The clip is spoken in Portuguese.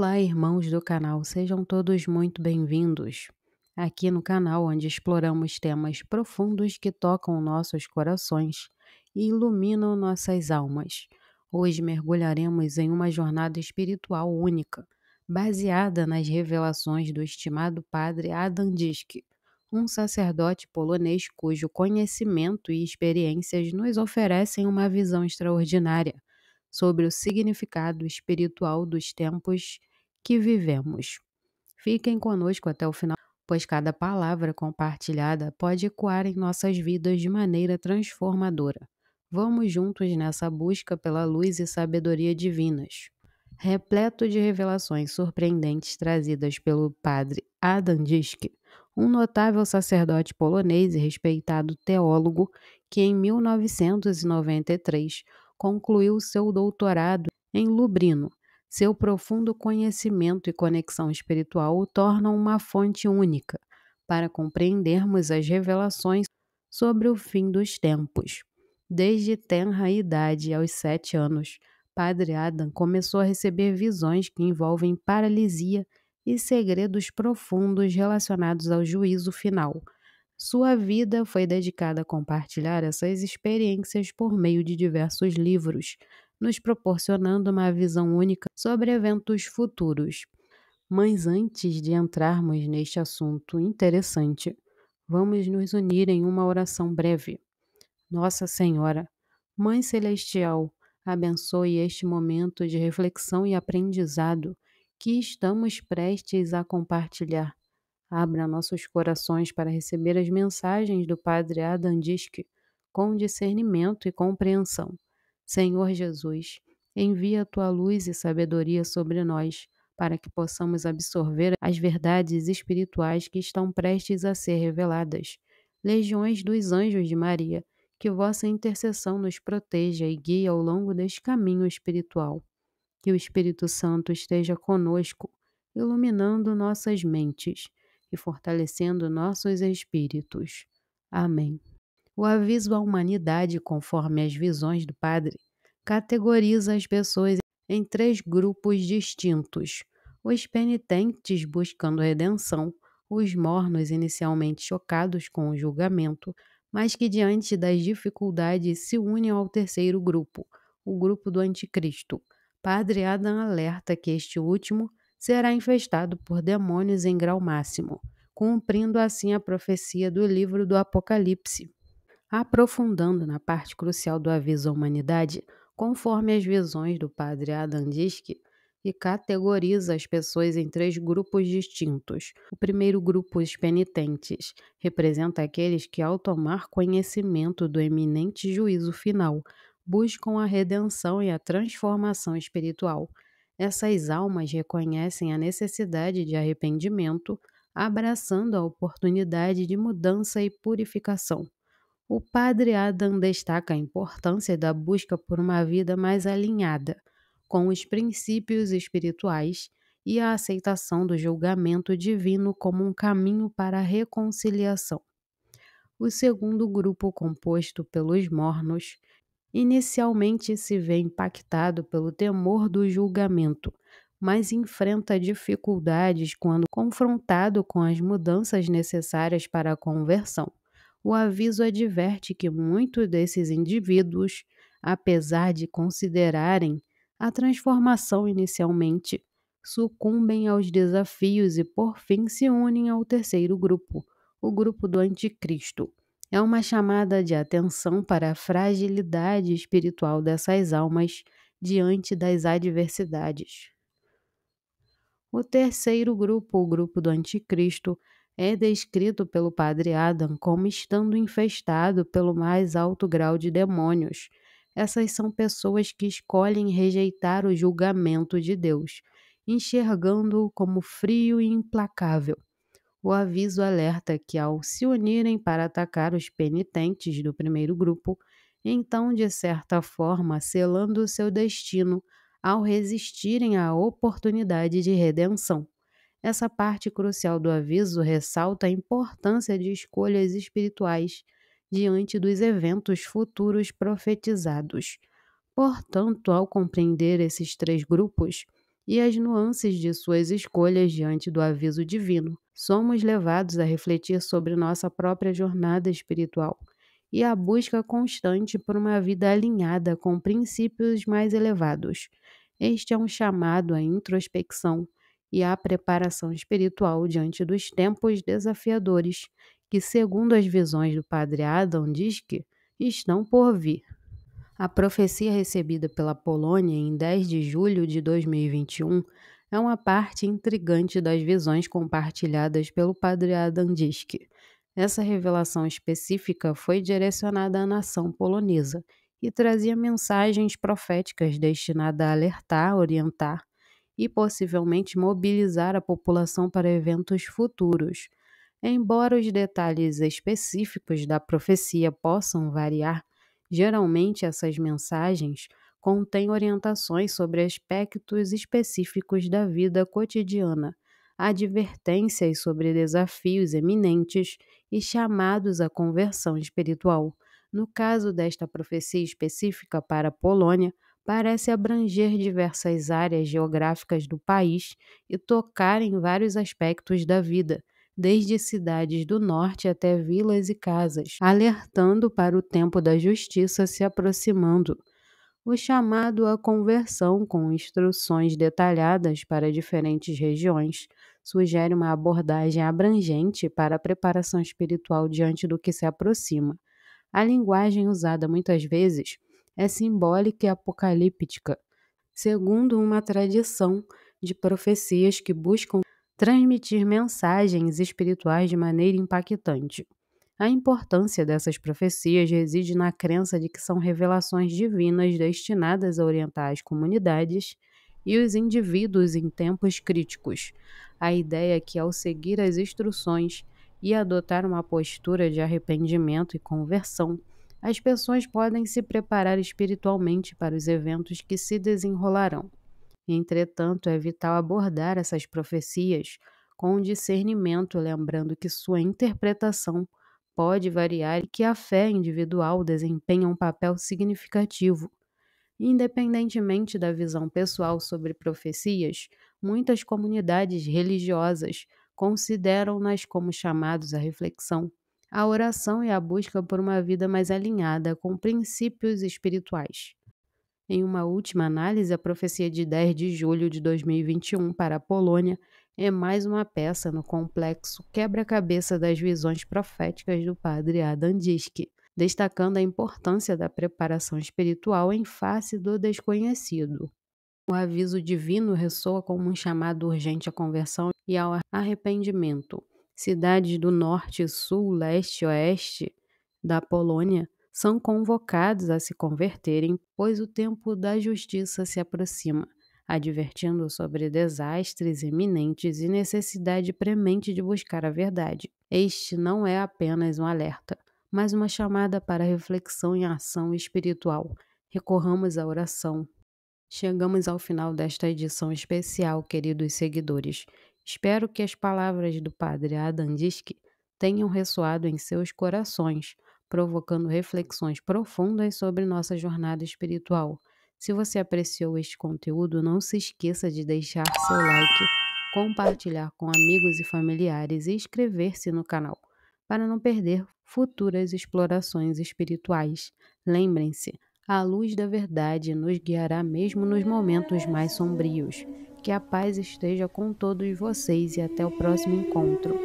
Olá, irmãos do canal, sejam todos muito bem-vindos. Aqui no canal, onde exploramos temas profundos que tocam nossos corações e iluminam nossas almas. Hoje mergulharemos em uma jornada espiritual única, baseada nas revelações do estimado padre Adam Disque, um sacerdote polonês cujo conhecimento e experiências nos oferecem uma visão extraordinária sobre o significado espiritual dos tempos que vivemos. Fiquem conosco até o final, pois cada palavra compartilhada pode ecoar em nossas vidas de maneira transformadora. Vamos juntos nessa busca pela luz e sabedoria divinas. Repleto de revelações surpreendentes trazidas pelo padre Adam Disque, um notável sacerdote polonês e respeitado teólogo que em 1993 concluiu seu doutorado em Lubrino, seu profundo conhecimento e conexão espiritual o tornam uma fonte única para compreendermos as revelações sobre o fim dos tempos. Desde tenra idade aos sete anos, Padre Adam começou a receber visões que envolvem paralisia e segredos profundos relacionados ao juízo final. Sua vida foi dedicada a compartilhar essas experiências por meio de diversos livros, nos proporcionando uma visão única sobre eventos futuros. Mas antes de entrarmos neste assunto interessante, vamos nos unir em uma oração breve. Nossa Senhora, Mãe Celestial, abençoe este momento de reflexão e aprendizado que estamos prestes a compartilhar. Abra nossos corações para receber as mensagens do Padre Adam com discernimento e compreensão. Senhor Jesus, envia a tua luz e sabedoria sobre nós, para que possamos absorver as verdades espirituais que estão prestes a ser reveladas. Legiões dos anjos de Maria, que vossa intercessão nos proteja e guie ao longo deste caminho espiritual. Que o Espírito Santo esteja conosco, iluminando nossas mentes e fortalecendo nossos espíritos. Amém. O aviso à humanidade conforme as visões do Padre categoriza as pessoas em três grupos distintos: os penitentes buscando redenção, os mornos inicialmente chocados com o julgamento, mas que diante das dificuldades se unem ao terceiro grupo, o grupo do anticristo. Padre Adam alerta que este último será infestado por demônios em grau máximo, cumprindo assim a profecia do livro do Apocalipse. Aprofundando na parte crucial do aviso à humanidade, conforme as visões do padre Adam Diske, e categoriza as pessoas em três grupos distintos. O primeiro grupo, os penitentes, representa aqueles que, ao tomar conhecimento do eminente juízo final, buscam a redenção e a transformação espiritual. Essas almas reconhecem a necessidade de arrependimento, abraçando a oportunidade de mudança e purificação. O padre Adam destaca a importância da busca por uma vida mais alinhada com os princípios espirituais e a aceitação do julgamento divino como um caminho para a reconciliação. O segundo grupo, composto pelos mornos, inicialmente se vê impactado pelo temor do julgamento, mas enfrenta dificuldades quando confrontado com as mudanças necessárias para a conversão o aviso adverte que muitos desses indivíduos, apesar de considerarem a transformação inicialmente, sucumbem aos desafios e por fim se unem ao terceiro grupo, o grupo do anticristo. É uma chamada de atenção para a fragilidade espiritual dessas almas diante das adversidades. O terceiro grupo, o grupo do anticristo, é descrito pelo padre Adam como estando infestado pelo mais alto grau de demônios. Essas são pessoas que escolhem rejeitar o julgamento de Deus, enxergando-o como frio e implacável. O aviso alerta que, ao se unirem para atacar os penitentes do primeiro grupo, então, de certa forma, selando seu destino ao resistirem à oportunidade de redenção. Essa parte crucial do aviso ressalta a importância de escolhas espirituais diante dos eventos futuros profetizados. Portanto, ao compreender esses três grupos e as nuances de suas escolhas diante do aviso divino, somos levados a refletir sobre nossa própria jornada espiritual e a busca constante por uma vida alinhada com princípios mais elevados. Este é um chamado à introspecção e a preparação espiritual diante dos tempos desafiadores que, segundo as visões do padre Adam Disque, estão por vir. A profecia recebida pela Polônia em 10 de julho de 2021 é uma parte intrigante das visões compartilhadas pelo padre Adam Disque. Essa revelação específica foi direcionada à nação polonesa e trazia mensagens proféticas destinadas a alertar, orientar e possivelmente mobilizar a população para eventos futuros. Embora os detalhes específicos da profecia possam variar, geralmente essas mensagens contêm orientações sobre aspectos específicos da vida cotidiana, advertências sobre desafios eminentes e chamados à conversão espiritual. No caso desta profecia específica para a Polônia, parece abranger diversas áreas geográficas do país e tocar em vários aspectos da vida, desde cidades do norte até vilas e casas, alertando para o tempo da justiça se aproximando. O chamado à conversão, com instruções detalhadas para diferentes regiões, sugere uma abordagem abrangente para a preparação espiritual diante do que se aproxima. A linguagem usada muitas vezes é simbólica e apocalíptica, segundo uma tradição de profecias que buscam transmitir mensagens espirituais de maneira impactante. A importância dessas profecias reside na crença de que são revelações divinas destinadas a orientar as comunidades e os indivíduos em tempos críticos. A ideia é que, ao seguir as instruções e adotar uma postura de arrependimento e conversão, as pessoas podem se preparar espiritualmente para os eventos que se desenrolarão. Entretanto, é vital abordar essas profecias com discernimento, lembrando que sua interpretação pode variar e que a fé individual desempenha um papel significativo. Independentemente da visão pessoal sobre profecias, muitas comunidades religiosas consideram-nas como chamados à reflexão a oração e a busca por uma vida mais alinhada com princípios espirituais. Em uma última análise, a profecia de 10 de julho de 2021 para a Polônia é mais uma peça no complexo quebra-cabeça das visões proféticas do padre Adam Disky, destacando a importância da preparação espiritual em face do desconhecido. O aviso divino ressoa como um chamado urgente à conversão e ao arrependimento cidades do norte, sul, leste e oeste da Polônia são convocados a se converterem, pois o tempo da justiça se aproxima, advertindo sobre desastres iminentes e necessidade premente de buscar a verdade. Este não é apenas um alerta, mas uma chamada para reflexão e ação espiritual. Recorramos à oração. Chegamos ao final desta edição especial, queridos seguidores. Espero que as palavras do padre Adam Diske tenham ressoado em seus corações, provocando reflexões profundas sobre nossa jornada espiritual. Se você apreciou este conteúdo, não se esqueça de deixar seu like, compartilhar com amigos e familiares e inscrever-se no canal, para não perder futuras explorações espirituais. Lembrem-se, a luz da verdade nos guiará mesmo nos momentos mais sombrios. Que a paz esteja com todos vocês e até o próximo encontro.